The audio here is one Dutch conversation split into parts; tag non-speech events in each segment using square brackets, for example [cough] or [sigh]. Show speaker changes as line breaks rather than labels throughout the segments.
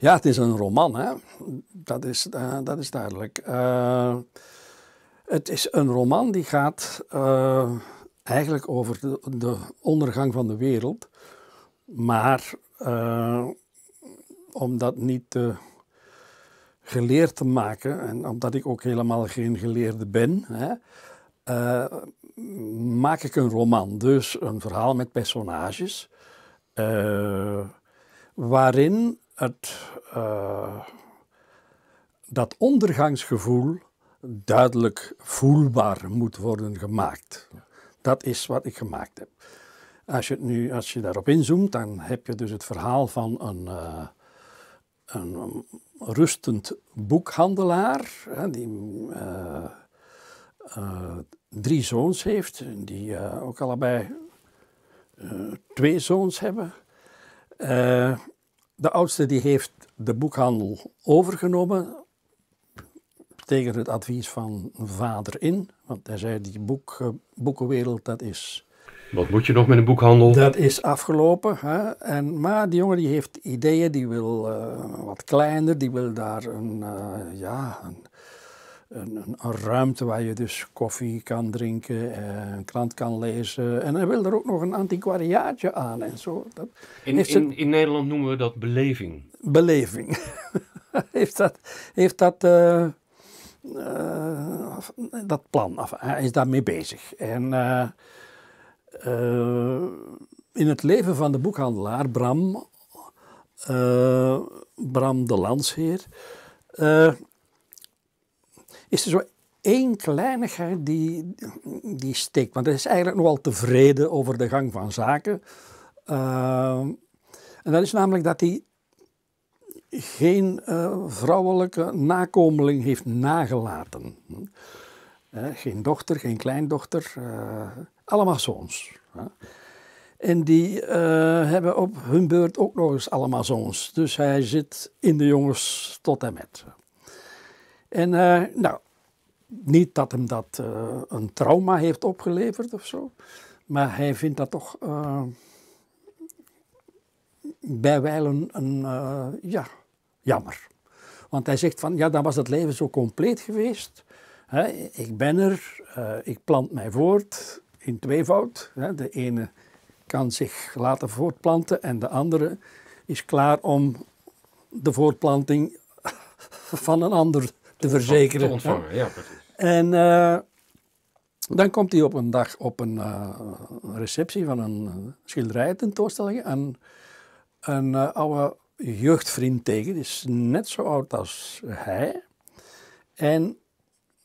Ja, het is een roman, hè? Dat, is, eh, dat is duidelijk. Eh, het is een roman die gaat eh, eigenlijk over de, de, ondergang van de wereld. Maar om dat niet te geleerd te maken, en omdat ik ook helemaal geen geleerde ben, hè, maak ik een roman. Dus een verhaal met personages. waarin eh, dat ondergangsgevoel duidelijk voelbaar moet worden gemaakt. Dat is wat ik gemaakt heb. Als je, nu, als je daarop inzoomt, dan heb je dus het verhaal van een, eh, een mm, rustend boekhandelaar, hè, die eh, drie zoons heeft, die ook allebei twee zoons hebben. De oudste die heeft de boekhandel overgenomen tegen het advies van vader in. Want hij zei, die boek, eh, boekenwereld, dat is... Wat moet je nog met een boekhandel? Dat is afgelopen. Hè? En, maar die jongen die heeft ideeën, die wil eh, wat kleiner, die wil daar een, eh, ja, een, een, een, ruimte waar je dus koffie kan drinken, een krant kan lezen. En hij wil er ook nog een antiquariaatje aan en zo. Dat in,
Nederland noemen we dat beleving. Beleving.
[laughs] heeft dat, heeft dat, eh, eh, dat plan, Of, hij is daarmee bezig. En eh, in het leven van de boekhandelaar Bram, Bram de Lansheer is er zo één kleinigheid die, die steekt. Want hij is eigenlijk nogal tevreden over de gang van zaken. Ehm, en dat is namelijk dat hij geen eh, vrouwelijke nakomeling heeft nagelaten. geen dochter, geen kleindochter, eh, allemaal zoons. En die eh, hebben op hun beurt ook nog eens allemaal zoons. Dus hij zit in de jongens tot en met. En eh, nou, niet dat hem dat eh, een trauma heeft opgeleverd of zo, maar hij vindt dat toch eh, bij wijlen een, ja, jammer. Want hij zegt van, ja, dan was het leven zo compleet geweest. ik ben er, ik plant mij voort in tweevoud. de ene kan zich laten voortplanten en de andere is klaar om de voortplanting [laughs] van een ander te verzekeren. ja, precies. En eh, dan komt hij op een dag op een eh, receptie van een eh, schilderij tentoonstelling en een uh, oude jeugdvriend tegen, die is net zo oud als hij. En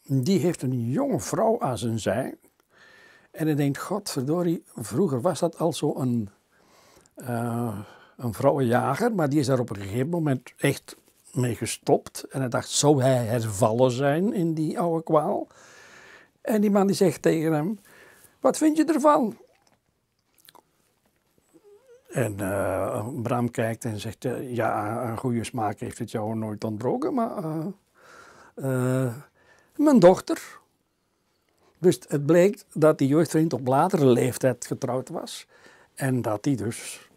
die heeft een jonge vrouw aan zijn zij. En hij denkt, godverdorie, vroeger was dat al zo'n een, een vrouwenjager, maar die is daar op een gegeven moment echt mee gestopt. En hij dacht, zou hij hervallen zijn in die oude kwaal? En die man die zegt tegen hem, wat vind je ervan? En eh, Bram kijkt en zegt, eh, ja, een goede smaak heeft het jou nooit ontbroken, maar eh, mijn dochter. Dus het bleek dat die jeugdvriend op latere leeftijd getrouwd was. En dat hij dus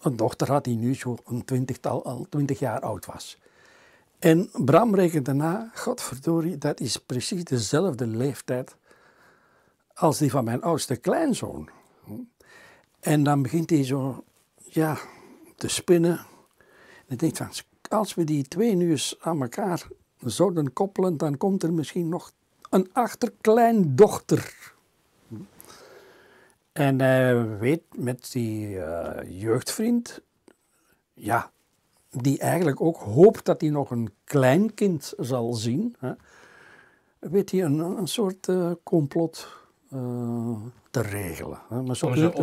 een dochter had die nu zo'n twintigtal, al twintig jaar oud was. En Bram rekent daarna, godverdorie, dat is precies dezelfde leeftijd als die van mijn oudste kleinzoon. En dan begint hij zo, ja, te spinnen. En denk van, als we die twee nu eens aan elkaar zouden koppelen, dan komt er misschien nog een achterkleindochter. En hij weet met die eh, jeugdvriend, ja, die eigenlijk ook hoopt dat hij nog een kleinkind zal zien. Hè, weet hij een, een soort eh, complot eh, te regelen. Hè. om,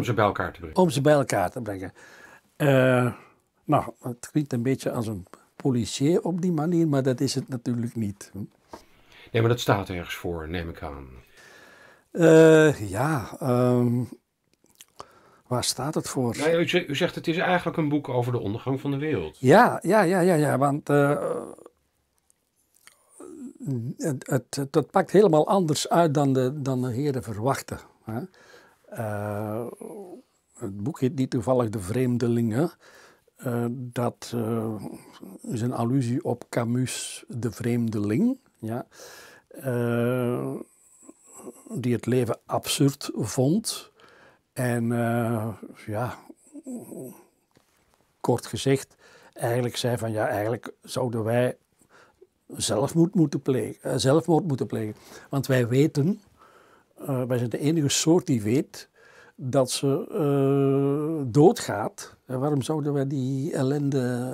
ze, bij elkaar te brengen. Om ze bij elkaar te brengen. Eh, nou, het klinkt een beetje als een policier op die manier, maar dat is het natuurlijk niet.
Nee, maar dat staat ergens voor, neem ik aan.
ja, um, Waar staat het voor? Nou
u, u, zegt het is eigenlijk een boek over de ondergang van de wereld. Ja,
ja, ja, ja, ja want uh, het, het, pakt helemaal anders uit dan de, dan de heren verwachten. Hè? Eh, het boek heet niet toevallig De Vreemdelingen. Eh, dat is een allusie op Camus' De Vreemdeling. Ja? die het leven absurd vond en eh, ja, kort gezegd, eigenlijk zei van ja, eigenlijk zouden wij zelfmoord moeten plegen. Eh, zelfmoord moeten plegen. Want wij weten, eh, wij zijn de enige soort die weet dat ze doodgaat. En waarom zouden wij die ellende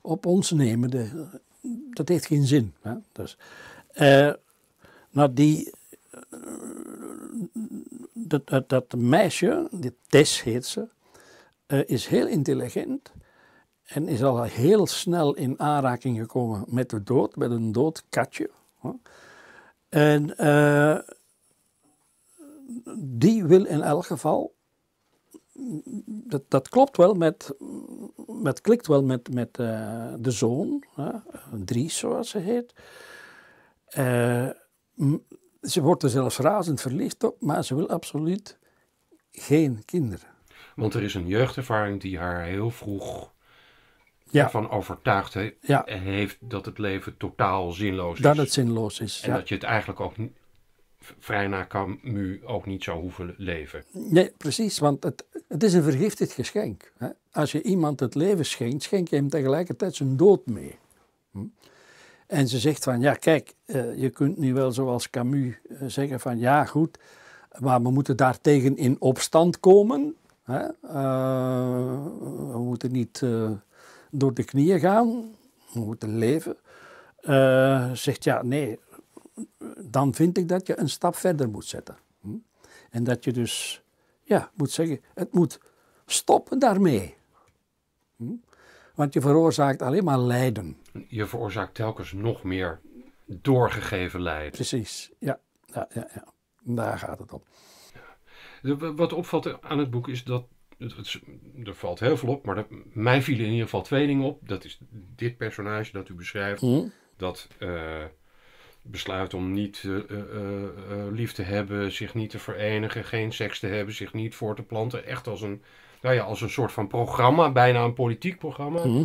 op ons nemen? De, dat heeft geen zin. Hè? Dus, uh, nou die, dat, dat, dat meisje, die Tess heet ze, eh, is heel intelligent en is al heel snel in aanraking gekomen met de dood, met een dood katje. En eh, die wil in elk geval, dat, dat klopt wel met, dat klikt wel met, met eh, de zoon, Dries zoals ze heet. Ze wordt er zelfs razend verliefd op, maar ze wil absoluut geen kinderen.
Want er is een jeugdervaring die haar heel vroeg ja. ervan overtuigd heeft dat het leven totaal zinloos is. Dat
het zinloos is. En dat
je het eigenlijk ook vrij na Camus ook niet zou hoeven leven. Nee,
precies, want het, het is een vergiftigd geschenk. Hè? Als je iemand het leven schenkt, schenk je hem tegelijkertijd zijn dood mee. Hm? En ze zegt van ja, kijk, eh, je kunt nu wel zoals Camus eh, zeggen van ja, goed, maar we moeten daartegen in opstand komen. Hè? Eh, we moeten niet door de knieën gaan, we moeten leven. zegt ja, nee, dan vind ik dat je een stap verder moet zetten. Hm? En dat je dus ja, moet zeggen, het moet stoppen daarmee. Hm? Want je veroorzaakt alleen
maar lijden. Je veroorzaakt telkens nog meer doorgegeven lijden. Precies, ja. ja, ja. Daar gaat het om. Wat opvalt aan het boek is dat. er valt heel veel op, maar dat, mij vielen in ieder geval twee dingen op. Dat is dit personage dat u beschrijft. Mhm. Dat eh, besluit om niet eh, eh, lief te hebben, zich niet te verenigen, geen seks te hebben, zich niet voor te planten. Echt als een nou ja, als een soort van programma, bijna een politiek programma. Mhm.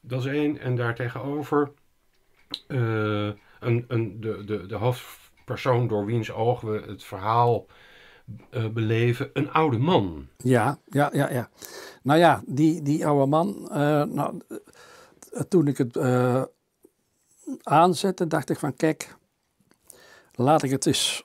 Dat is één. En daartegenover uh, een, een, de, de, de hoofdpersoon door wiens ogen we het verhaal eh, beleven, een oude man. Ja,
ja, ja, ja. Nou ja, die, die oude man, eh, nou, toen ik het aanzette, dacht ik van kijk, laat ik het eens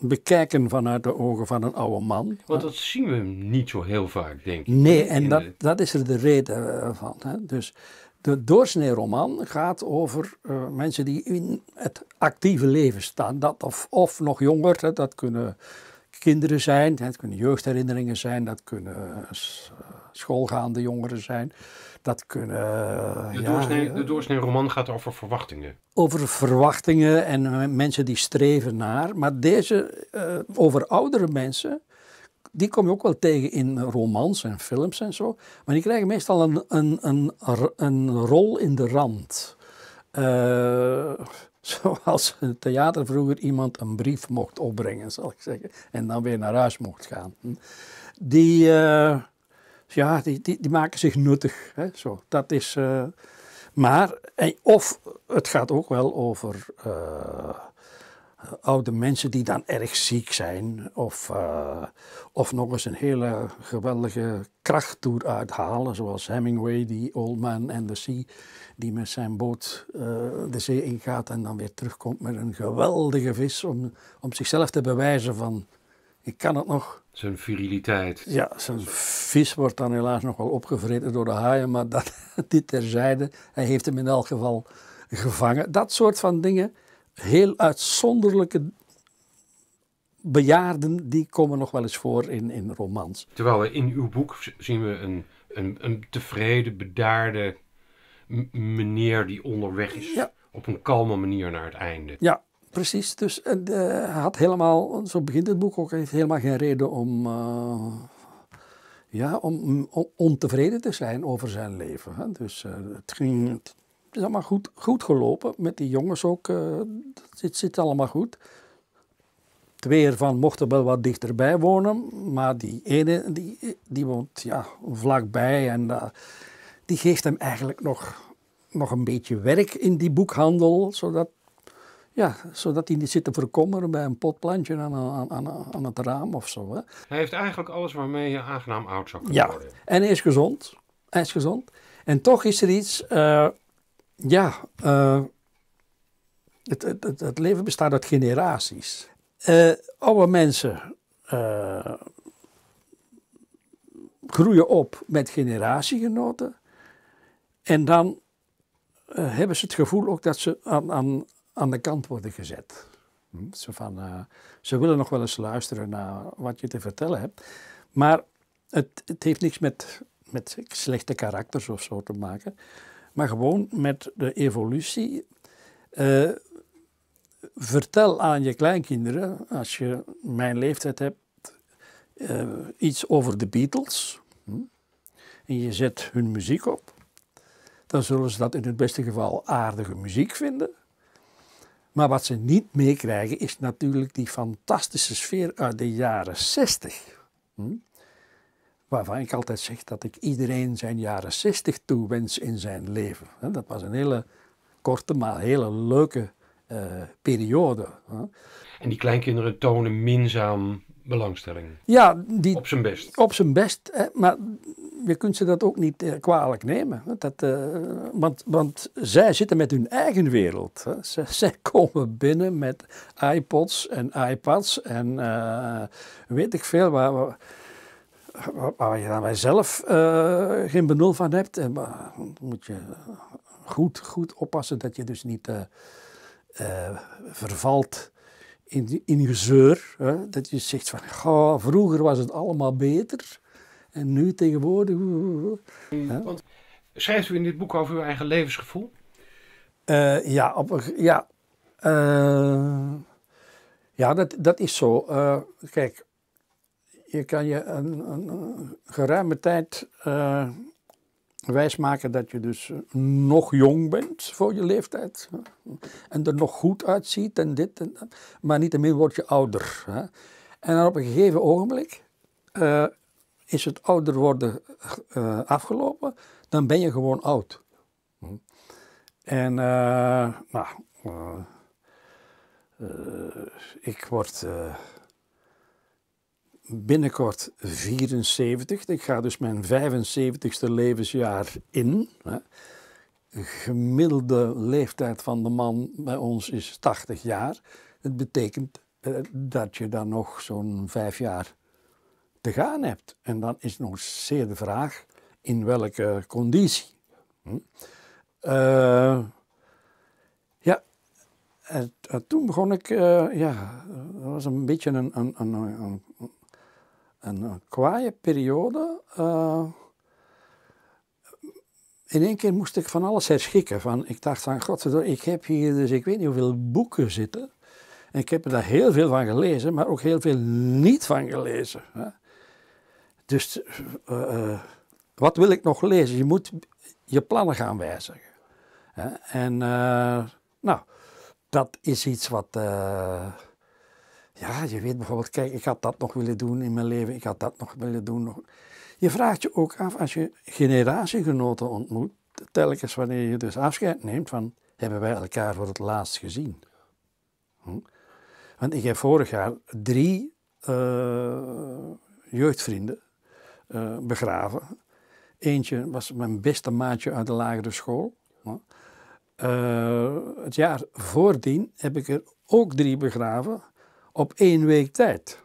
bekijken vanuit de ogen van een oude man. Want
dat zien we niet zo heel vaak, denk ik. Nee, en dat,
dat is er de reden eh, van. Hè. Dus de doorsnee roman gaat over eh, mensen die in het actieve leven staan. Dat of, of nog jonger, dat kunnen kinderen zijn, dat kunnen jeugdherinneringen zijn, dat kunnen eh, schoolgaande jongeren zijn. Dat kunnen... De, ja, doorsnee, de
doorsnee roman gaat over verwachtingen.
Over verwachtingen en eh, mensen die streven naar. Maar deze, eh, over oudere mensen, die kom je ook wel tegen in romans en films en zo. Maar die krijgen meestal een, een, een, een rol in de rand. Eh, [laughs] zoals een theater vroeger iemand een brief mocht opbrengen, zal ik zeggen. En dan weer naar huis mocht gaan. Die, dus ja, die, die, die maken zich nuttig. Hè? Zo, dat is, uh, maar, eh, of het gaat ook wel over eh, oude mensen die dan erg ziek zijn. Of, of nog eens een hele geweldige krachttoer uithalen. Zoals Hemingway, die Old Man and the Sea. Die met zijn boot de zee ingaat en dan weer terugkomt met een geweldige vis. Om, om zichzelf te bewijzen van ik kan het nog.
Zijn viriliteit. Ja,
zijn vis wordt dan helaas nog wel opgevreten door de haaien, maar dat, [laughs] dit terzijde. Hij heeft hem in elk geval gevangen. Dat soort van dingen, heel uitzonderlijke bejaarden, die komen nog wel eens voor in, in romans.
Terwijl in uw boek zien we een, een, een tevreden, bedaarde meneer die onderweg is. Ja. Op een kalme manier naar het einde. Ja, Precies, dus
eh, hij had helemaal, zo begint het boek ook, heeft helemaal geen reden om, eh, ja, om, ontevreden te zijn over zijn leven. Hè. Dus eh, het ging, is allemaal goed, goed gelopen, met die jongens ook, het zit allemaal goed. Twee ervan mochten wel wat dichterbij wonen, maar die ene die, die woont ja, vlakbij en die geeft hem eigenlijk nog, nog een beetje werk in die boekhandel, zodat ja, zodat hij niet zit te verkommeren bij een potplantje aan, aan, aan, aan het raam of zo. Hè.
Hij heeft eigenlijk alles waarmee je aangenaam oud zou kunnen ja. worden.
En hij is gezond. Hij is gezond. En toch is er iets, eh, ja, eh, het, het, leven bestaat uit generaties. Uh, oude mensen groeien op met generatiegenoten. En dan hebben ze het gevoel ook dat ze aan, aan, aan de kant worden gezet. Hm, zo van, eh, ze willen nog wel eens luisteren naar wat je te vertellen hebt. Maar het, het heeft niks met, met slechte karakters of zo te maken. Maar gewoon met de evolutie. Eh, vertel aan je kleinkinderen, als je mijn leeftijd hebt, eh, iets over de Beatles. Hm? En je zet hun muziek op. Dan zullen ze dat in het beste geval aardige muziek vinden. Maar wat ze niet meekrijgen is natuurlijk die fantastische sfeer uit de jaren 60. Hm? Waarvan ik altijd zeg dat ik iedereen zijn jaren 60 toewens in zijn leven. Dat was een hele korte, maar hele leuke eh, periode.
En die kleinkinderen tonen minzaam belangstelling. Ja, die, op zijn best.
Op zijn best, maar je kunt ze dat ook niet eh, kwalijk nemen. Dat, eh, want, want zij zitten met hun eigen wereld. Hè. Zij, [laughs] komen binnen met iPods en iPads en eh, weet ik veel waar, waar, waar je dan zelf geen benul van hebt. En, maar, moet je goed, goed oppassen dat je dus niet vervalt in, in je zeur. Hè. Dat je zegt van, goh, vroeger was het allemaal beter. En nu tegenwoordig. Ja.
Schrijft u in dit boek over uw eigen levensgevoel?
Eh, ja, ja. Eh, ja, dat, dat is zo. Eh, kijk, je kan je een, een, geruime tijd wijsmaken dat je dus nog jong bent voor je leeftijd. En er nog goed uitziet en dit Maar niettemin word je ouder. Hè. En dan op een gegeven ogenblik is het ouder worden eh, afgelopen, dan ben je gewoon oud. Hm. En eh, nou, eh, ik word binnenkort 74. Ik ga dus mijn 75ste levensjaar in. Hè. gemiddelde leeftijd van de man bij ons is 80 jaar. Dat betekent dat je dan nog zo'n vijf jaar te gaan hebt. En dan is nog zeer de vraag in welke conditie. Hm? Eh, ja, eh, toen begon ik, eh, ja, dat was een beetje een, een, een, een, een kwaaie periode. in één keer moest ik van alles herschikken. Van, ik dacht van, godverdomme, ik heb hier dus ik weet niet hoeveel boeken zitten. En ik heb er daar heel veel van gelezen, maar ook heel veel niet van gelezen. Hè. Dus eh, eh, wat wil ik nog lezen? Je moet je plannen gaan wijzigen. En eh, nou, dat is iets wat. ja, je weet bijvoorbeeld, kijk, ik had dat nog willen doen in mijn leven, ik had dat nog willen doen. Je vraagt je ook af als je generatiegenoten ontmoet, telkens wanneer je dus afscheid neemt van, hebben wij elkaar voor het laatst gezien? Hm? Want ik heb vorig jaar drie uh, jeugdvrienden eh, begraven. Eentje was mijn beste maatje uit de lagere school. Eh, het jaar voordien heb ik er ook drie begraven op één week tijd.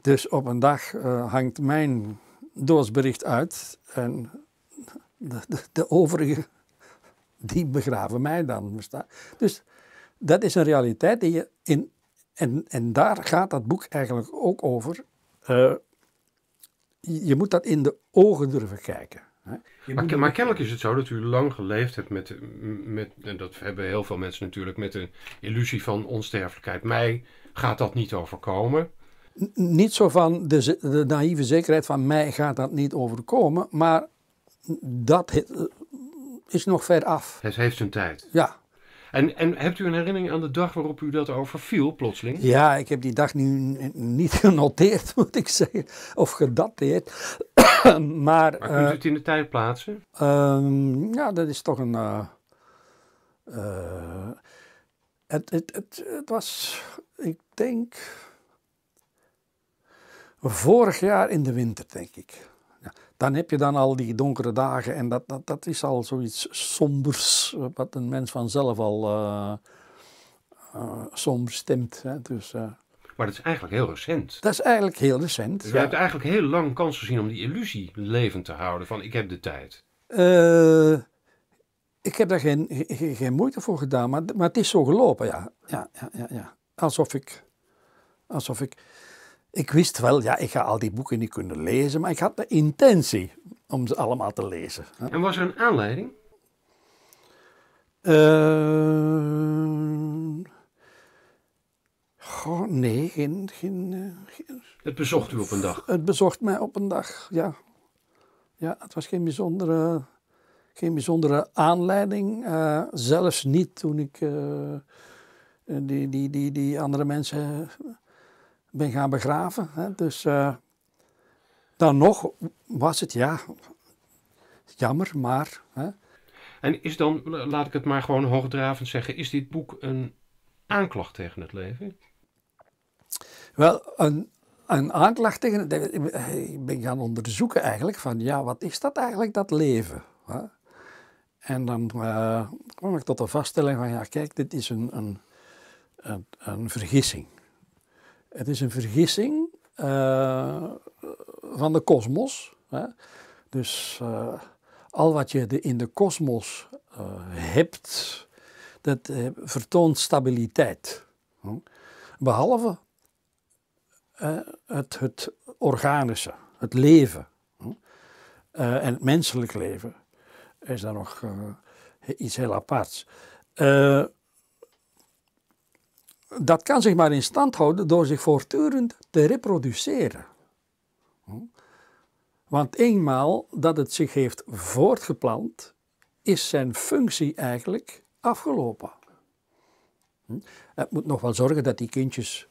Dus op een dag eh, hangt mijn doodsbericht uit en de, de, de overige die begraven mij dan. Dus dat is een realiteit die je in. En, en daar gaat dat boek eigenlijk ook over je moet dat in de ogen durven kijken. Hè?
Maar, maar, kennelijk is het zo dat u lang geleefd hebt met, met, en dat hebben heel veel mensen natuurlijk, met een illusie van onsterfelijkheid. Mij gaat dat niet overkomen.
niet zo van de, de naïeve zekerheid van mij gaat dat niet overkomen, maar dat eh, is nog ver
af. Het heeft zijn tijd. Ja, en, en hebt u een herinnering aan de dag waarop u dat overviel, plotseling? Ja, ik
heb die dag nu niet [laughs] genoteerd, moet ik zeggen, of gedateerd. [coughs] maar, maar kunt u eh, het in de tijd plaatsen? Um, ja, dat is toch een... Eh, eh, het, het, het was, ik denk, vorig jaar in de winter, denk ik dan heb je dan al die donkere dagen. En dat, dat, dat is al zoiets sombers, wat een mens vanzelf al eh, eh, soms stemt. Hè. Dus, eh,
maar dat is eigenlijk heel
recent. Dat is eigenlijk heel recent. Dus je hebt
eigenlijk heel lang kans gezien om die illusie levend te houden van ik heb de tijd.
ik heb daar geen, geen, geen, moeite voor gedaan, maar, maar het is zo gelopen, ja. ja, ja, ja, ja. Alsof ik... Alsof ik ik wist wel, ja, ik ga al die boeken niet kunnen lezen, maar ik had de intentie om ze allemaal te lezen.
En was er een aanleiding?
Ehm, nee, geen, eh, geen, Het bezocht u op een dag? Het bezocht mij op een dag, ja. Ja, het was geen bijzondere, geen bijzondere aanleiding. Eh, zelfs niet toen ik eh, die, die, die, die andere mensen ben gaan begraven. Hè. Dus eh, dan nog was het, ja, jammer, maar... Hè.
En is dan, laat ik het maar gewoon hoogdravend zeggen, is dit boek een
aanklacht tegen het leven? Wel, een, een aanklacht tegen het Ik ben gaan onderzoeken eigenlijk van, ja, wat is dat eigenlijk, dat leven? Hè? En dan uh, kwam ik tot de vaststelling van, ja, kijk, dit is een, een, een, een vergissing. Het is een vergissing eh, van de kosmos. Dus eh, al wat je in de kosmos eh, hebt, dat vertoont stabiliteit. Hm? Behalve het, het, organische, het leven hm? en het menselijk leven is daar nog iets heel aparts dat kan zich maar in stand houden door zich voortdurend te reproduceren. Hm? Want eenmaal dat het zich heeft voortgeplant, is zijn functie eigenlijk afgelopen. Hm? Het moet nog wel zorgen dat die kindjes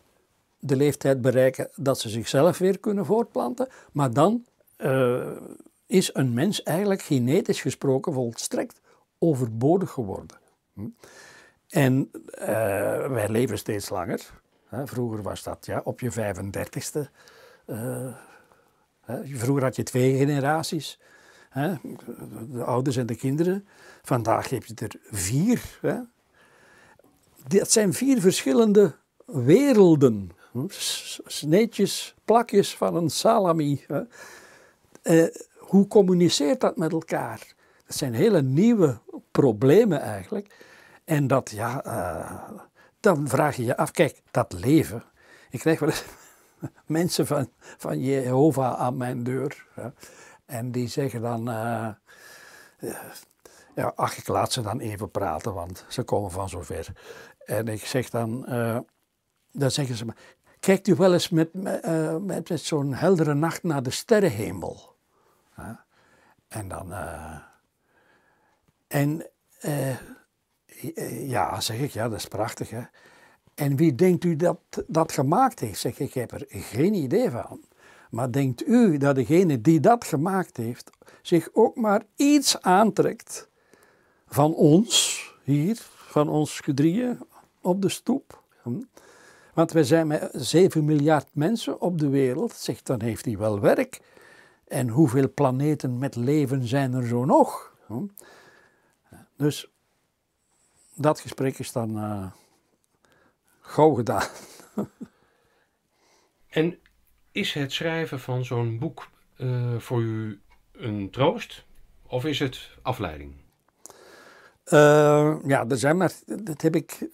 de leeftijd bereiken dat ze zichzelf weer kunnen voortplanten, maar dan eh, is een mens eigenlijk genetisch gesproken volstrekt overbodig geworden. Hm? En eh, wij leven steeds langer. Vroeger was dat ja, op je 35ste. Eh, vroeger had je twee generaties. Hè? De ouders en de kinderen. Vandaag heb je er vier. Hè? Dat zijn vier verschillende werelden. Sneetjes, plakjes van een salami. Hè? Eh, hoe communiceert dat met elkaar? Dat zijn hele nieuwe problemen eigenlijk en dat, ja, eh, dan vraag je je af, kijk, dat leven. Ik krijg wel eens [laughs] mensen van, van Jehovah aan mijn deur. en die zeggen dan, eh, ja, ach, ik laat ze dan even praten, want ze komen van zover. En ik zeg dan, eh, dan zeggen ze, maar, kijkt u wel eens met, met, zo'n heldere nacht naar de sterrenhemel? en dan, en eh, ja, zeg ik, ja, dat is prachtig. Hè? En wie denkt u dat dat gemaakt heeft? Zeg ik, ik heb er geen idee van. Maar denkt u dat degene die dat gemaakt heeft zich ook maar iets aantrekt van ons hier, van ons gedrieën op de stoep? Want wij zijn met 7 miljard mensen op de wereld. Zeg, dan heeft hij wel werk. En hoeveel planeten met leven zijn er zo nog? Dus dat gesprek is dan eh, gauw gedaan.
[laughs] en is het schrijven van zo'n boek eh, voor u een troost of is het afleiding?
Eh, ja, er zijn maar, dat heb ik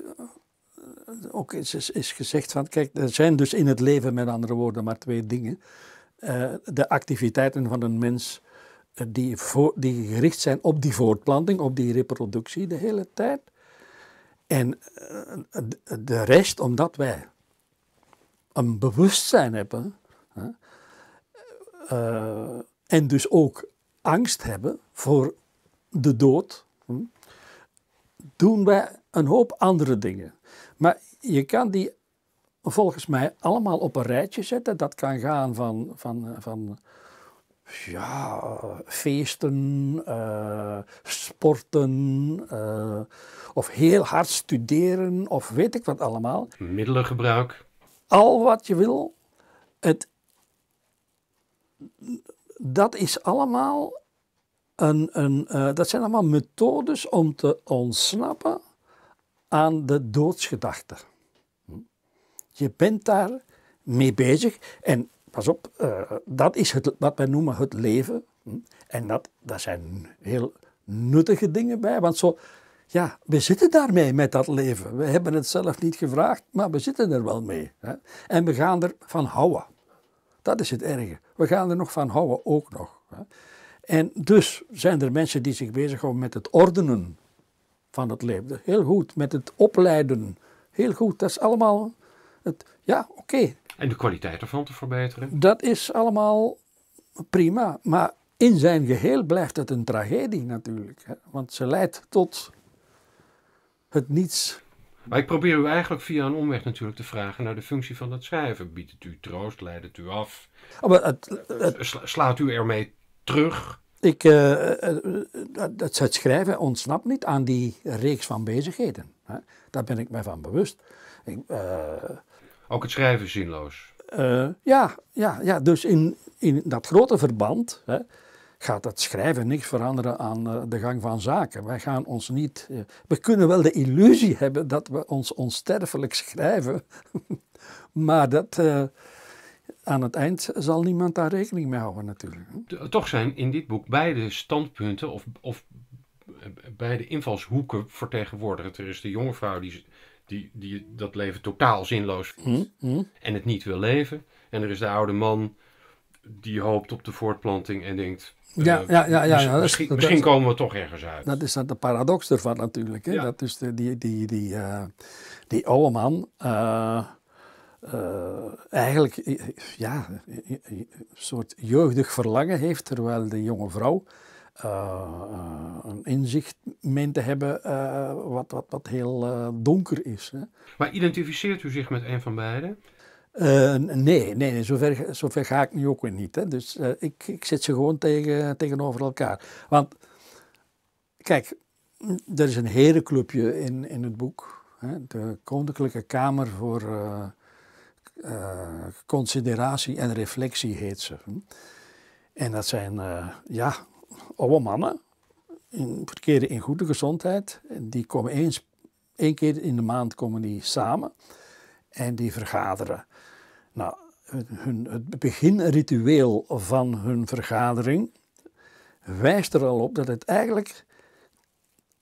ook is, is, gezegd van, kijk, er zijn dus in het leven met andere woorden maar twee dingen. de activiteiten van een mens die, die gericht zijn op die voortplanting, op die reproductie de hele tijd. En eh, de rest, omdat wij een bewustzijn hebben hè, eh, en dus ook angst hebben voor de dood, hm, doen wij een hoop andere dingen. Maar je kan die volgens mij allemaal op een rijtje zetten. Dat kan gaan van, van, van ja, feesten, eh, sporten eh, of heel hard studeren of weet ik wat allemaal.
Middelengebruik.
Al wat je wil. Het, dat is allemaal een, een eh, dat zijn allemaal methodes om te ontsnappen aan de doodsgedachte. Hm. Je bent daar mee bezig en pas op, eh, dat is het, wat wij noemen het leven. Hm? En dat, daar zijn heel nuttige dingen bij, want zo, ja, we zitten daarmee met dat leven. We hebben het zelf niet gevraagd, maar we zitten er wel mee. Hè? En we gaan er van houden. Dat is het erge. We gaan er nog van houden, ook nog. Hè? En dus zijn er mensen die zich bezighouden met het ordenen van het leven. Heel goed, met het opleiden. Heel goed, dat is allemaal... Het, ja, oké,
en de kwaliteit ervan te verbeteren?
Dat is allemaal prima. Maar in zijn geheel blijft het een tragedie natuurlijk. Hè? Want ze leidt tot het niets.
Maar ik probeer u eigenlijk via een omweg natuurlijk te vragen naar de functie van dat schrijven. Biedt het u troost? Leidt het u af? Oh, maar het, slaat u ermee
terug? Ik, het, eh, eh, eh, het schrijven ontsnapt niet aan die reeks van bezigheden. Hè? Daar ben ik mij van bewust. Ik,
ook het schrijven zinloos.
Eh, ja, ja, ja, dus in, in dat grote verband hè, gaat het schrijven niks veranderen aan eh, de gang van zaken. Wij gaan ons niet. Eh, we kunnen wel de illusie hebben dat we ons onsterfelijk schrijven, [laughs] maar dat. aan het eind zal niemand daar rekening mee houden, natuurlijk.
Toch zijn in dit boek beide standpunten of, of beide invalshoeken vertegenwoordigd. Er is de jonge vrouw die die, die dat leven totaal zinloos vindt hm, hm. en het niet wil leven. En er is de oude man die hoopt op de voortplanting en denkt. Eh, ja, ja, ja, ja, misschien, misschien komen we toch ergens uit.
Dat is de paradox ervan natuurlijk. Hè? Dat is de, die, die, die, eh, die oude man. Eh, eigenlijk ja, een soort jeugdig verlangen heeft, terwijl de jonge vrouw eh, een inzicht meent te hebben eh, wat, wat, wat heel eh, donker is. Hè.
Maar identificeert u zich met een van beiden?
nee, nee, nee zover, zover ga ik nu ook weer niet. Hè. Dus ik, ik zet ze gewoon tegen, tegenover elkaar. Want, kijk, er is een herenclubje in, in het boek. Hè, de Koninklijke Kamer voor Consideratie en Reflectie heet ze. En dat zijn, ja, oude mannen, in, verkeren in goede gezondheid. Die komen eens, één keer in de maand komen die samen en die vergaderen. Nou, hun, het beginritueel van hun vergadering wijst er al op dat het eigenlijk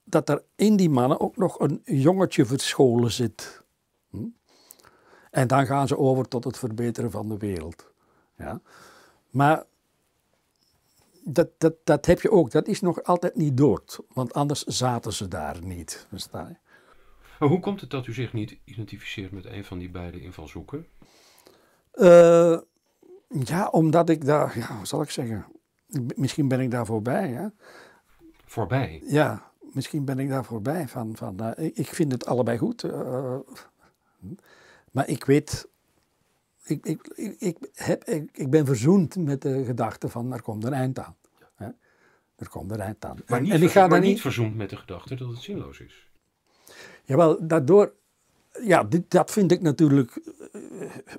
dat er in die mannen ook nog een jongetje verscholen zit. Hm? En dan gaan ze over tot het verbeteren van de wereld. Ja? Maar dat, dat, dat heb je ook. Dat is nog altijd niet dood. Want anders zaten ze
daar niet. hoe komt het dat u zich niet identificeert met een van die beide invalshoeken?
Eh, ja, omdat ik daar, ja, hoe zal ik zeggen? Misschien ben ik daar voorbij. Hè? Voorbij? Ja, misschien ben ik daar voorbij. Van, van, eh, ik vind het allebei goed. Eh, maar ik weet ik, ik, ik, heb, ik, ben verzoend met de gedachte van er komt een eind aan. Hè? Er komt een eind aan. Maar niet, en, ik ga maar niet, niet
verzoend met de gedachte dat het zinloos is.
Jawel, daardoor ja, dit, dat vind ik natuurlijk.
Eh,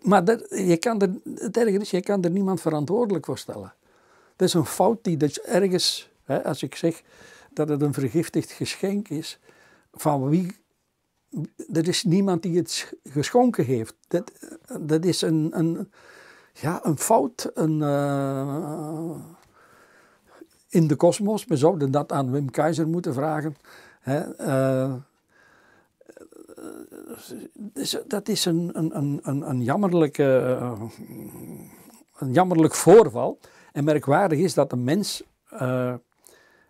maar dat,
je kan er, het is, je kan er niemand verantwoordelijk voor stellen. Dat is een fout die dus ergens, hè, als ik zeg dat het een vergiftigd geschenk is, van wie er is niemand die het geschonken heeft. Dat, dat is een, een, ja, een fout, een, eh, in de kosmos. We zouden dat aan Wim Keizer moeten vragen. Hè, eh, eh, dat is een, een, een, een, jammerlijke, een jammerlijk voorval. En merkwaardig is dat de mens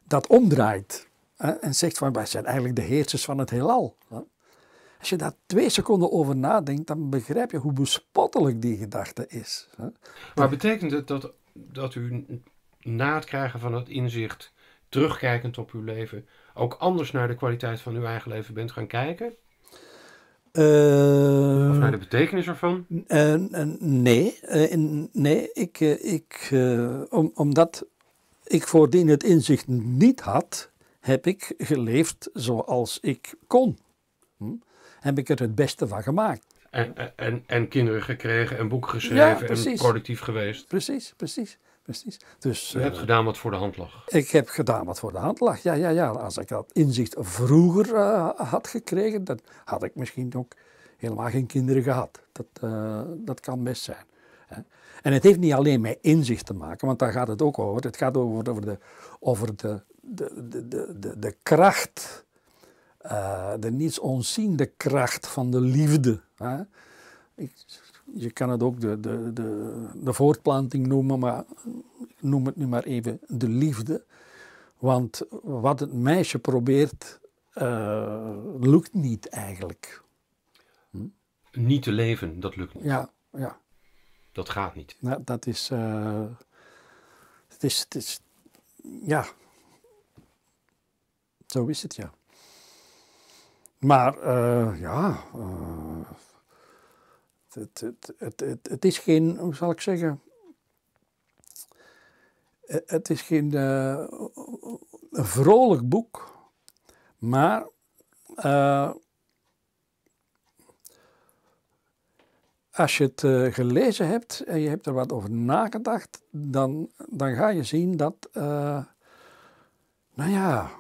dat omdraait. en zegt van wij zijn eigenlijk de heersers van het heelal. Als je daar twee seconden over nadenkt, dan begrijp
je hoe bespottelijk die gedachte is. Maar betekent het dat, dat u na het krijgen van het inzicht, terugkijkend op uw leven, ook anders naar de kwaliteit van uw eigen leven bent gaan kijken?
Eh, of naar de betekenis ervan? Eh, nee, eh, nee ik, ik, om, omdat ik voordien het inzicht niet had, heb ik geleefd zoals ik kon heb ik er het beste van gemaakt.
En, en, en kinderen gekregen en boeken geschreven en productief geweest.
Precies, precies.
precies. Dus, Je hebt eh, gedaan wat voor de hand lag.
Ik heb gedaan wat voor de hand lag, ja, ja, ja. Als ik dat inzicht vroeger eh, had gekregen, dan had ik misschien ook helemaal geen kinderen gehad. Dat, eh, dat kan best zijn. Hè. En het heeft niet alleen met inzicht te maken, want daar gaat het ook over. Het gaat over, over, de, over de, de, de, de, de kracht eh, de niets onziende kracht van de liefde. Hè? Ik, je kan het ook de, de, de, de voortplanting noemen, maar ik noem het nu maar even de liefde. Want wat het meisje probeert, uh, lukt niet
eigenlijk. Hm? Niet te leven, dat lukt niet. Ja, ja. Dat gaat niet.
dat is, eh, het is, het is, ja, zo is het ja. Maar uh, ja, eh, het, het, het, is geen, hoe zal ik zeggen, eh, het is geen vrolijk boek, maar als je het gelezen hebt en je hebt er wat over nagedacht, dan, dan ga je zien dat, nou ja,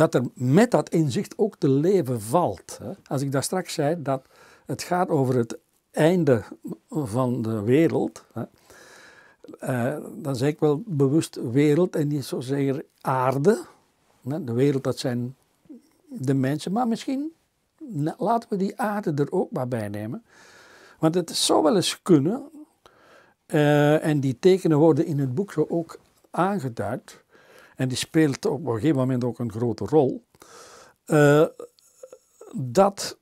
dat er met dat inzicht ook te leven valt. Als ik daar straks zei dat het gaat over het einde van de wereld, eh, dan zeg ik wel bewust wereld en niet zozeer aarde. De wereld, dat zijn de mensen, maar misschien laten we die aarde er ook maar bij nemen. Want het zou wel eens kunnen, eh, en die tekenen worden in het boek zo ook aangeduid, en die speelt op een gegeven moment ook een grote rol, eh, dat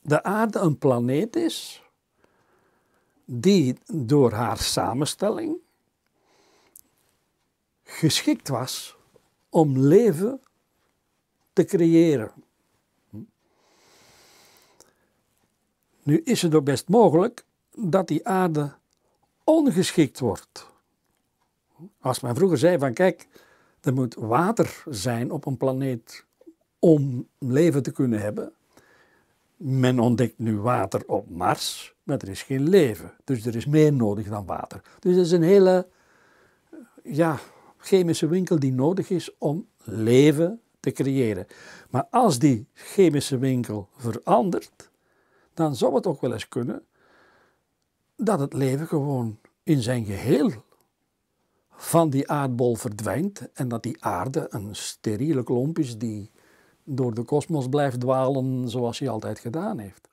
de aarde een planeet is die door haar samenstelling geschikt was om leven te creëren. Nu is het ook best mogelijk dat die aarde ongeschikt wordt als men vroeger zei van kijk, er moet water zijn op een planeet om leven te kunnen hebben. Men ontdekt nu water op Mars, maar er is geen leven. Dus er is meer nodig dan water. Dus er is een hele ja, chemische winkel die nodig is om leven te creëren. Maar als die chemische winkel verandert, dan zou het ook wel eens kunnen dat het leven gewoon in zijn geheel van die aardbol verdwijnt en dat die aarde een steriele klomp is die door de kosmos blijft dwalen zoals hij altijd gedaan heeft.